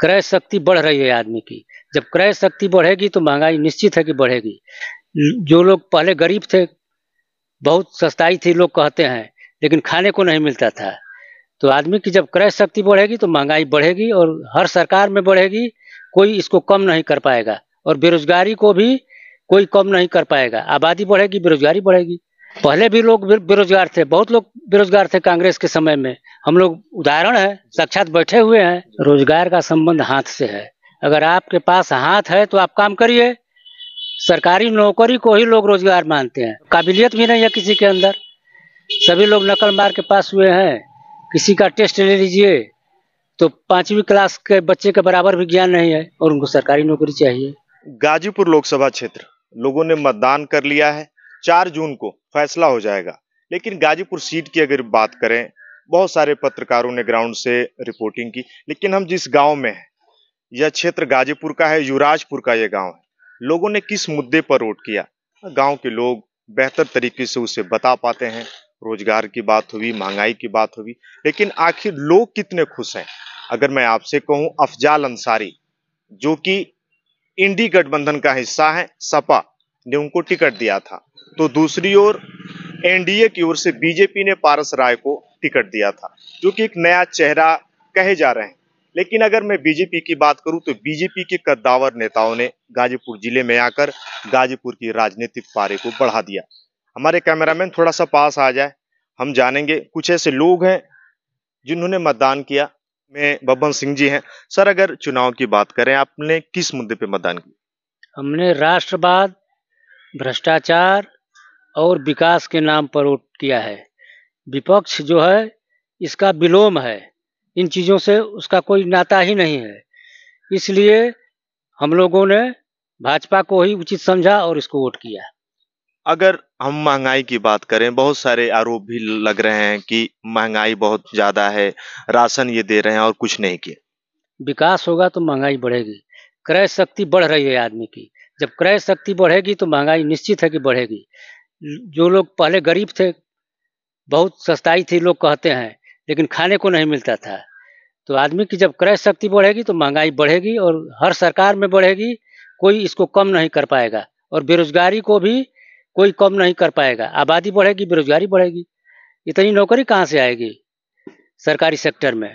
क्रय शक्ति बढ़ रही है आदमी की जब क्रय शक्ति बढ़ेगी तो महंगाई निश्चित है कि बढ़ेगी जो लोग पहले गरीब थे बहुत सस्ताई थी लोग कहते हैं लेकिन खाने को नहीं मिलता था तो आदमी की जब क्रय शक्ति बढ़ेगी तो महंगाई बढ़ेगी और हर सरकार में बढ़ेगी कोई इसको कम नहीं कर पाएगा और बेरोजगारी को भी कोई कम नहीं कर पाएगा आबादी बढ़ेगी बेरोजगारी बढ़ेगी पहले भी लोग बेरोजगार थे बहुत लोग बेरोजगार थे कांग्रेस के समय में हम लोग उदाहरण है साक्षात बैठे हुए हैं रोजगार का संबंध हाथ से है अगर आपके पास हाथ है तो आप काम करिए सरकारी नौकरी को ही लोग रोजगार मानते हैं काबिलियत भी नहीं है किसी के अंदर सभी लोग नकल मार के पास हुए हैं किसी का टेस्ट ले लीजिए तो पांचवी क्लास के बच्चे के बराबर भी ज्ञान नहीं है और उनको सरकारी नौकरी चाहिए गाजीपुर लोकसभा क्षेत्र लोगों ने मतदान कर लिया है चार जून को फैसला हो जाएगा लेकिन गाजीपुर सीट की अगर बात करें बहुत सारे पत्रकारों ने ग्राउंड से रिपोर्टिंग की लेकिन हम जिस गांव में हैं यह क्षेत्र गाजीपुर का है युवराजपुर का यह गांव है लोगों ने किस मुद्दे पर वोट किया गांव के लोग बेहतर तरीके से उसे बता पाते हैं रोजगार की बात हुई महंगाई की बात हुई लेकिन आखिर लोग कितने खुश हैं अगर मैं आपसे कहूं अफजाल अंसारी जो कि इंडी गठबंधन का हिस्सा है सपा ने उनको टिकट दिया था तो दूसरी ओर एनडीए की ओर से बीजेपी ने पारस राय को टिकट दिया था जो कि एक नया चेहरा कहे जा रहे हैं लेकिन अगर मैं बीजेपी की बात करूं तो बीजेपी के कद्दावर नेताओं ने गाजीपुर जिले में आकर गाजीपुर की राजनीतिक पारे को बढ़ा दिया हमारे कैमरामैन थोड़ा सा पास आ जाए हम जानेंगे कुछ ऐसे लोग हैं जिन्होंने मतदान किया मैं बब्बन सिंह जी हैं सर अगर चुनाव की बात करें आपने किस मुद्दे पे मतदान किया हमने राष्ट्रवाद भ्रष्टाचार और विकास के नाम पर वोट किया है विपक्ष जो है इसका विलोम है इन चीज़ों से उसका कोई नाता ही नहीं है इसलिए हम लोगों ने भाजपा को ही उचित समझा और इसको वोट किया अगर हम महंगाई की बात करें बहुत सारे आरोप भी लग रहे हैं कि महंगाई बहुत ज़्यादा है राशन ये दे रहे हैं और कुछ नहीं किए विकास होगा तो महंगाई बढ़ेगी क्रय शक्ति बढ़ रही है आदमी की जब क्रय शक्ति बढ़ेगी तो महंगाई निश्चित है कि बढ़ेगी जो लोग पहले गरीब थे बहुत सस्ताई थी लोग कहते हैं लेकिन खाने को नहीं मिलता था तो आदमी की जब क्रय शक्ति बढ़ेगी तो महंगाई बढ़ेगी और हर सरकार में बढ़ेगी कोई इसको कम नहीं कर पाएगा और बेरोजगारी को भी कोई कम नहीं कर पाएगा आबादी बढ़ेगी बेरोजगारी बढ़ेगी इतनी नौकरी कहाँ से आएगी सरकारी सेक्टर में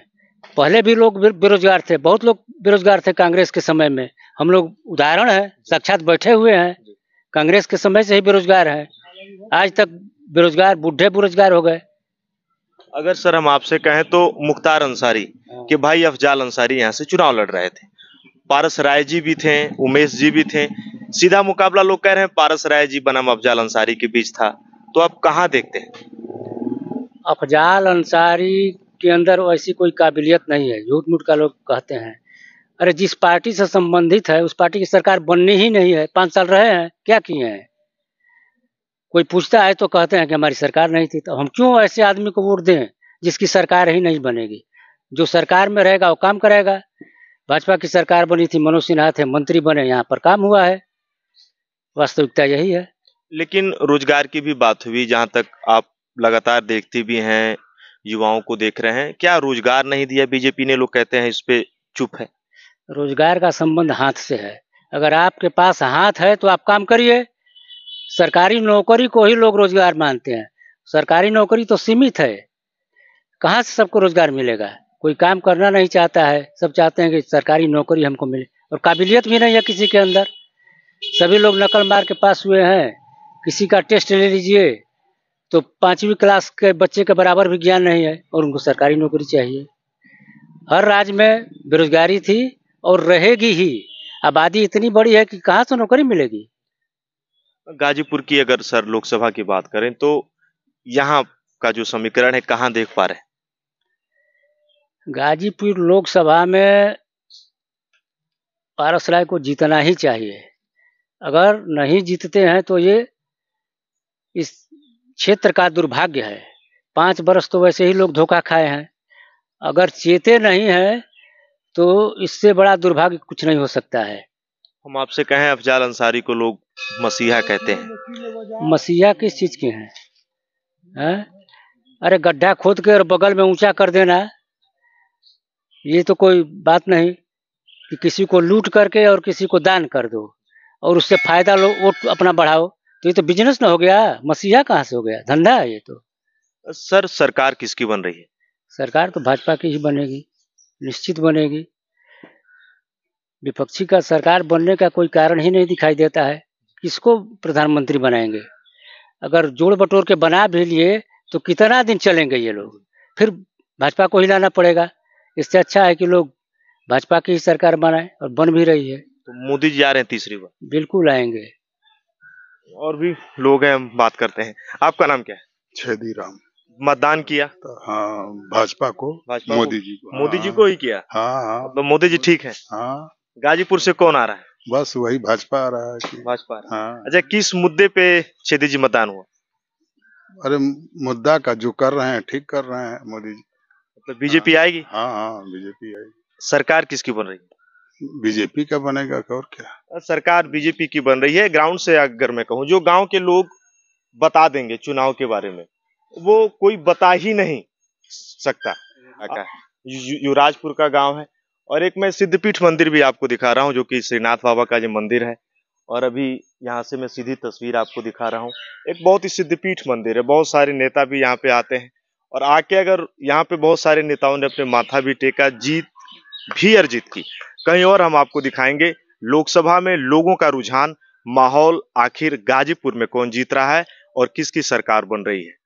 पहले भी लोग बेरोजगार थे बहुत लोग बेरोजगार थे कांग्रेस के समय में हम लोग उदाहरण है साक्षात बैठे हुए हैं कांग्रेस के समय से ही बेरोजगार हैं आज तक बेरोजगार बुढ़े बेरोजगार हो गए अगर सर हम आपसे कहें तो मुख्तार अंसारी हाँ। के भाई अफजाल अंसारी यहाँ से चुनाव लड़ रहे थे पारस राय जी भी थे उमेश जी भी थे सीधा मुकाबला लोग कह रहे हैं पारस राय जी बनाम अफजाल अंसारी के बीच था तो आप कहाँ देखते हैं अफजाल अंसारी के अंदर ऐसी कोई काबिलियत नहीं है झूठ मूठ का लोग कहते हैं अरे जिस पार्टी से संबंधित है उस पार्टी की सरकार बननी ही नहीं है पाँच साल रहे हैं क्या किए हैं कोई पूछता है तो कहते हैं कि हमारी सरकार नहीं थी तो हम क्यों ऐसे आदमी को वोट दें जिसकी सरकार ही नहीं बनेगी जो सरकार में रहेगा वो काम करेगा भाजपा की सरकार बनी थी मनोज सिन्हा थे मंत्री बने यहाँ पर काम हुआ है वास्तविकता यही है लेकिन रोजगार की भी बात हुई जहाँ तक आप लगातार देखते भी हैं युवाओं को देख रहे हैं क्या रोजगार नहीं दिया बीजेपी ने लोग कहते हैं इस पे चुप है रोजगार का संबंध हाथ से है अगर आपके पास हाथ है तो आप काम करिए सरकारी नौकरी को ही लोग रोजगार मानते हैं सरकारी नौकरी तो सीमित है कहाँ से सबको रोजगार मिलेगा कोई काम करना नहीं चाहता है सब चाहते हैं कि सरकारी नौकरी हमको मिले और काबिलियत भी नहीं है किसी के अंदर सभी लोग नकल मार के पास हुए हैं किसी का टेस्ट ले लीजिए तो पांचवी क्लास के बच्चे के बराबर भी ज्ञान नहीं है और उनको सरकारी नौकरी चाहिए हर राज्य में बेरोजगारी थी और रहेगी ही आबादी इतनी बड़ी है कि कहाँ से नौकरी मिलेगी गाजीपुर की अगर सर लोकसभा की बात करें तो यहाँ का जो समीकरण है कहाँ देख पा रहे गाजीपुर लोकसभा में पारस राय को जीतना ही चाहिए अगर नहीं जीतते हैं तो ये इस क्षेत्र का दुर्भाग्य है पाँच बरस तो वैसे ही लोग धोखा खाए हैं अगर चेते नहीं हैं तो इससे बड़ा दुर्भाग्य कुछ नहीं हो सकता है हम आपसे कहें अफजाल अंसारी को लोग मसीहा कहते हैं मसीहा किस चीज के हैं है? अरे गड्ढा खोद के और बगल में ऊंचा कर देना ये तो कोई बात नहीं कि किसी को लूट करके और किसी को दान कर दो और उससे फायदा लो वो अपना बढ़ाओ तो ये तो बिजनेस ना हो गया मसीहा कहाँ से हो गया धंधा है ये तो सर सरकार किसकी बन रही है सरकार तो भाजपा की ही बनेगी निश्चित बनेगी विपक्षी का सरकार बनने का कोई कारण ही नहीं दिखाई देता है इसको प्रधानमंत्री बनाएंगे अगर जोड़ बटोर के बना भी लिए तो कितना दिन चलेंगे ये लोग फिर भाजपा को ही लाना पड़ेगा इससे अच्छा है कि लोग भाजपा की सरकार बनाए और बन भी रही है तो मोदी जी आ रहे हैं तीसरी बार बिल्कुल आएंगे और भी लोग हैं हम बात करते हैं आपका नाम क्या है छेदी राम मतदान किया हाँ भाजपा को भाजपा मोदी जी को मोदी जी हाँ। को ही किया हाँ, हाँ तो मोदी जी ठीक है हाँ गाजीपुर से कौन आ रहा है बस वही भाजपा आ रहा है कि भाजपा हाँ अच्छा किस मुद्दे पे छेदी जी मतदान हुआ अरे मुद्दा का जो कर रहे हैं ठीक कर रहे हैं मोदी जी मतलब बीजेपी हाँ, आएगी हाँ हाँ बीजेपी आएगी सरकार किसकी बन रही है बीजेपी का बनेगा और क्या सरकार बीजेपी की बन रही है ग्राउंड से अगर मैं कहूँ जो गाँव के लोग बता देंगे चुनाव के बारे में वो कोई बता ही नहीं सकता हाँ। युवराजपुर का गांव है और एक मैं सिद्धपीठ मंदिर भी आपको दिखा रहा हूँ जो कि श्रीनाथ बाबा का जो मंदिर है और अभी यहाँ से मैं सीधी तस्वीर आपको दिखा रहा हूँ एक बहुत ही सिद्धपीठ मंदिर है बहुत सारे नेता भी यहाँ पे आते हैं और आके अगर यहाँ पे बहुत सारे नेताओं ने अपने माथा भी टेका जीत भी अर्जित की कहीं और हम आपको दिखाएंगे लोकसभा में लोगों का रुझान माहौल आखिर गाजीपुर में कौन जीत रहा है और किसकी सरकार बन रही है